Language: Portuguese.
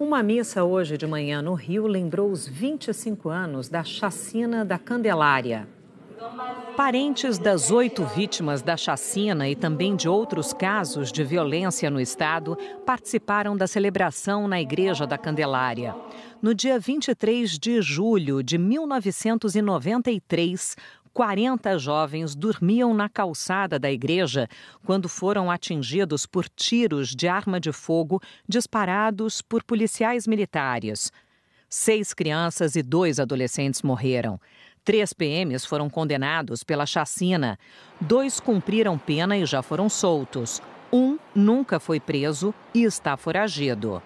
Uma missa hoje de manhã no Rio lembrou os 25 anos da chacina da Candelária. Parentes das oito vítimas da chacina e também de outros casos de violência no estado participaram da celebração na Igreja da Candelária. No dia 23 de julho de 1993, 40 jovens dormiam na calçada da igreja quando foram atingidos por tiros de arma de fogo disparados por policiais militares. Seis crianças e dois adolescentes morreram. Três PMs foram condenados pela chacina. Dois cumpriram pena e já foram soltos. Um nunca foi preso e está foragido.